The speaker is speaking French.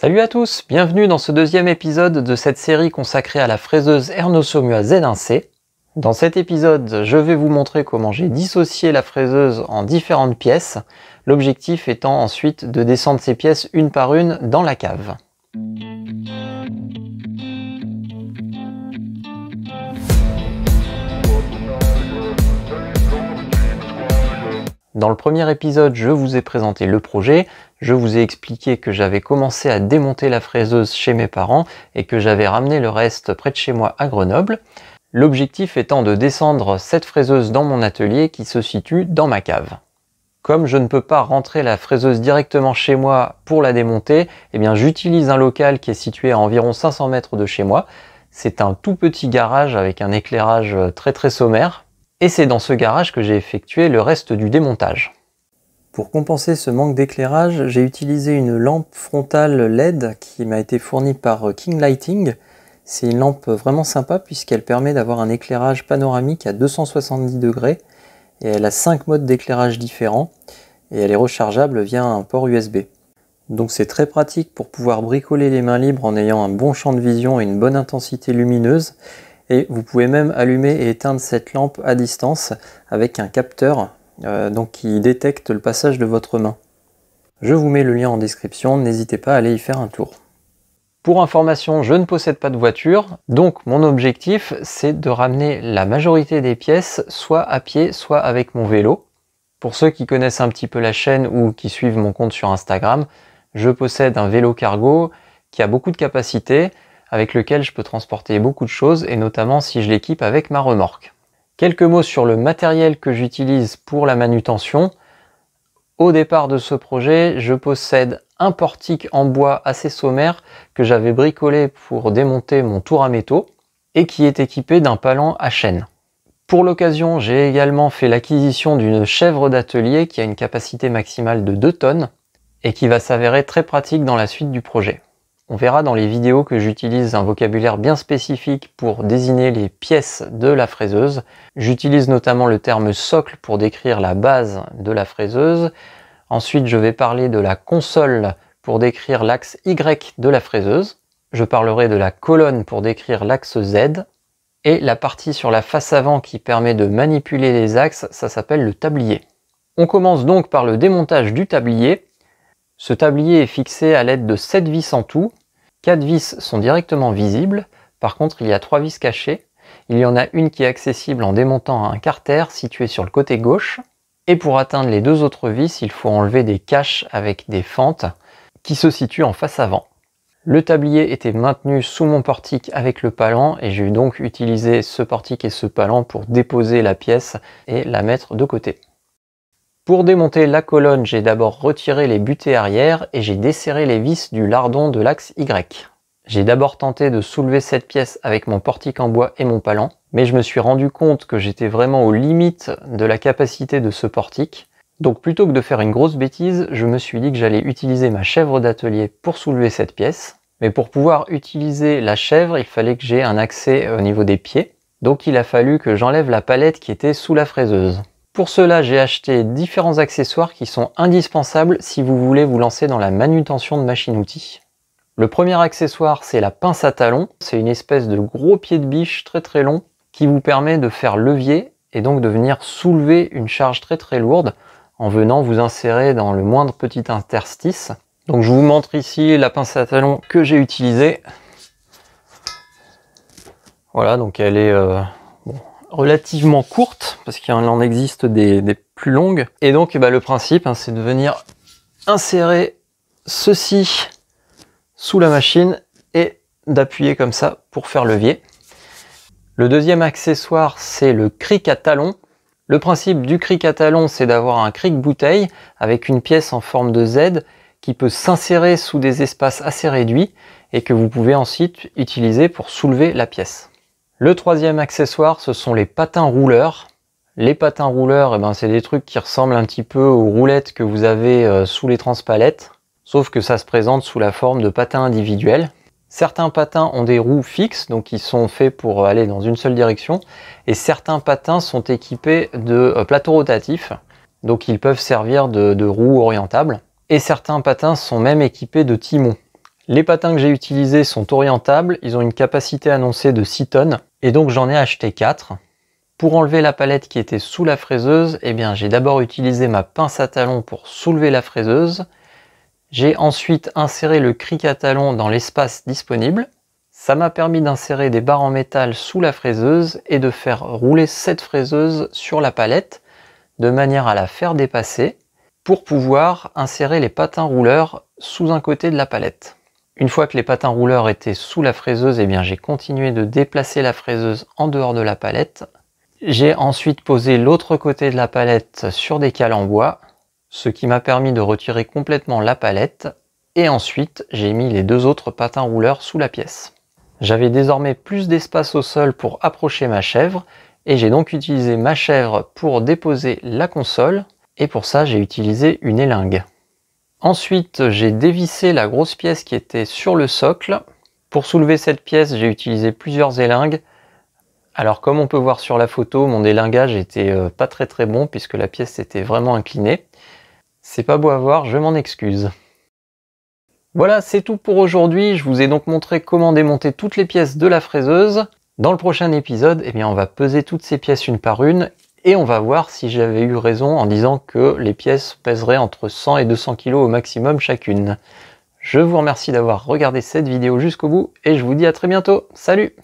Salut à tous, bienvenue dans ce deuxième épisode de cette série consacrée à la fraiseuse Ernosomua Z1C. Dans cet épisode, je vais vous montrer comment j'ai dissocié la fraiseuse en différentes pièces, l'objectif étant ensuite de descendre ces pièces une par une dans la cave. Dans le premier épisode, je vous ai présenté le projet, je vous ai expliqué que j'avais commencé à démonter la fraiseuse chez mes parents et que j'avais ramené le reste près de chez moi à Grenoble. L'objectif étant de descendre cette fraiseuse dans mon atelier qui se situe dans ma cave. Comme je ne peux pas rentrer la fraiseuse directement chez moi pour la démonter, eh bien j'utilise un local qui est situé à environ 500 mètres de chez moi. C'est un tout petit garage avec un éclairage très très sommaire et c'est dans ce garage que j'ai effectué le reste du démontage. Pour compenser ce manque d'éclairage, j'ai utilisé une lampe frontale LED qui m'a été fournie par King Lighting. C'est une lampe vraiment sympa puisqu'elle permet d'avoir un éclairage panoramique à 270 degrés et elle a 5 modes d'éclairage différents et elle est rechargeable via un port USB. Donc c'est très pratique pour pouvoir bricoler les mains libres en ayant un bon champ de vision et une bonne intensité lumineuse et vous pouvez même allumer et éteindre cette lampe à distance avec un capteur euh, donc qui détecte le passage de votre main. Je vous mets le lien en description, n'hésitez pas à aller y faire un tour. Pour information, je ne possède pas de voiture, donc mon objectif c'est de ramener la majorité des pièces soit à pied, soit avec mon vélo. Pour ceux qui connaissent un petit peu la chaîne ou qui suivent mon compte sur Instagram, je possède un vélo cargo qui a beaucoup de capacités, avec lequel je peux transporter beaucoup de choses et notamment si je l'équipe avec ma remorque. Quelques mots sur le matériel que j'utilise pour la manutention. Au départ de ce projet, je possède un portique en bois assez sommaire que j'avais bricolé pour démonter mon tour à métaux et qui est équipé d'un palan à chaîne. Pour l'occasion, j'ai également fait l'acquisition d'une chèvre d'atelier qui a une capacité maximale de 2 tonnes et qui va s'avérer très pratique dans la suite du projet. On verra dans les vidéos que j'utilise un vocabulaire bien spécifique pour désigner les pièces de la fraiseuse. J'utilise notamment le terme socle pour décrire la base de la fraiseuse. Ensuite, je vais parler de la console pour décrire l'axe Y de la fraiseuse. Je parlerai de la colonne pour décrire l'axe Z. Et la partie sur la face avant qui permet de manipuler les axes, ça s'appelle le tablier. On commence donc par le démontage du tablier. Ce tablier est fixé à l'aide de 7 vis en tout. 4 vis sont directement visibles, par contre il y a 3 vis cachées. Il y en a une qui est accessible en démontant un carter situé sur le côté gauche. Et pour atteindre les deux autres vis, il faut enlever des caches avec des fentes qui se situent en face avant. Le tablier était maintenu sous mon portique avec le palan et j'ai donc utilisé ce portique et ce palan pour déposer la pièce et la mettre de côté. Pour démonter la colonne, j'ai d'abord retiré les butées arrière et j'ai desserré les vis du lardon de l'axe Y. J'ai d'abord tenté de soulever cette pièce avec mon portique en bois et mon palan, mais je me suis rendu compte que j'étais vraiment aux limites de la capacité de ce portique. Donc plutôt que de faire une grosse bêtise, je me suis dit que j'allais utiliser ma chèvre d'atelier pour soulever cette pièce. Mais pour pouvoir utiliser la chèvre, il fallait que j'ai un accès au niveau des pieds. Donc il a fallu que j'enlève la palette qui était sous la fraiseuse. Pour cela, j'ai acheté différents accessoires qui sont indispensables si vous voulez vous lancer dans la manutention de machine-outils. Le premier accessoire, c'est la pince à talon. C'est une espèce de gros pied de biche très très long qui vous permet de faire levier et donc de venir soulever une charge très très lourde en venant vous insérer dans le moindre petit interstice. Donc je vous montre ici la pince à talon que j'ai utilisée. Voilà, donc elle est euh, relativement courte, parce qu'il en existe des, plus longues. Et donc bah, le principe, hein, c'est de venir insérer ceci sous la machine et d'appuyer comme ça pour faire levier. Le deuxième accessoire, c'est le cric à talon. Le principe du cric à talon, c'est d'avoir un cric bouteille avec une pièce en forme de Z qui peut s'insérer sous des espaces assez réduits et que vous pouvez ensuite utiliser pour soulever la pièce. Le troisième accessoire, ce sont les patins rouleurs. Les patins rouleurs, eh ben, c'est des trucs qui ressemblent un petit peu aux roulettes que vous avez euh, sous les transpalettes, sauf que ça se présente sous la forme de patins individuels. Certains patins ont des roues fixes, donc ils sont faits pour euh, aller dans une seule direction, et certains patins sont équipés de euh, plateaux rotatifs, donc ils peuvent servir de, de roues orientables, et certains patins sont même équipés de timons. Les patins que j'ai utilisés sont orientables, ils ont une capacité annoncée de 6 tonnes, et donc j'en ai acheté 4. Pour enlever la palette qui était sous la fraiseuse, eh bien j'ai d'abord utilisé ma pince à talon pour soulever la fraiseuse, j'ai ensuite inséré le cric à talon dans l'espace disponible, ça m'a permis d'insérer des barres en métal sous la fraiseuse et de faire rouler cette fraiseuse sur la palette de manière à la faire dépasser pour pouvoir insérer les patins rouleurs sous un côté de la palette. Une fois que les patins rouleurs étaient sous la fraiseuse, eh bien j'ai continué de déplacer la fraiseuse en dehors de la palette. J'ai ensuite posé l'autre côté de la palette sur des cales en bois, ce qui m'a permis de retirer complètement la palette. Et ensuite, j'ai mis les deux autres patins rouleurs sous la pièce. J'avais désormais plus d'espace au sol pour approcher ma chèvre, et j'ai donc utilisé ma chèvre pour déposer la console, et pour ça j'ai utilisé une élingue. Ensuite, j'ai dévissé la grosse pièce qui était sur le socle. Pour soulever cette pièce, j'ai utilisé plusieurs élingues. Alors comme on peut voir sur la photo, mon délingage était euh, pas très très bon puisque la pièce était vraiment inclinée. C'est pas beau à voir, je m'en excuse. Voilà, c'est tout pour aujourd'hui. Je vous ai donc montré comment démonter toutes les pièces de la fraiseuse. Dans le prochain épisode, eh bien, on va peser toutes ces pièces une par une et on va voir si j'avais eu raison en disant que les pièces pèseraient entre 100 et 200 kg au maximum chacune. Je vous remercie d'avoir regardé cette vidéo jusqu'au bout et je vous dis à très bientôt. Salut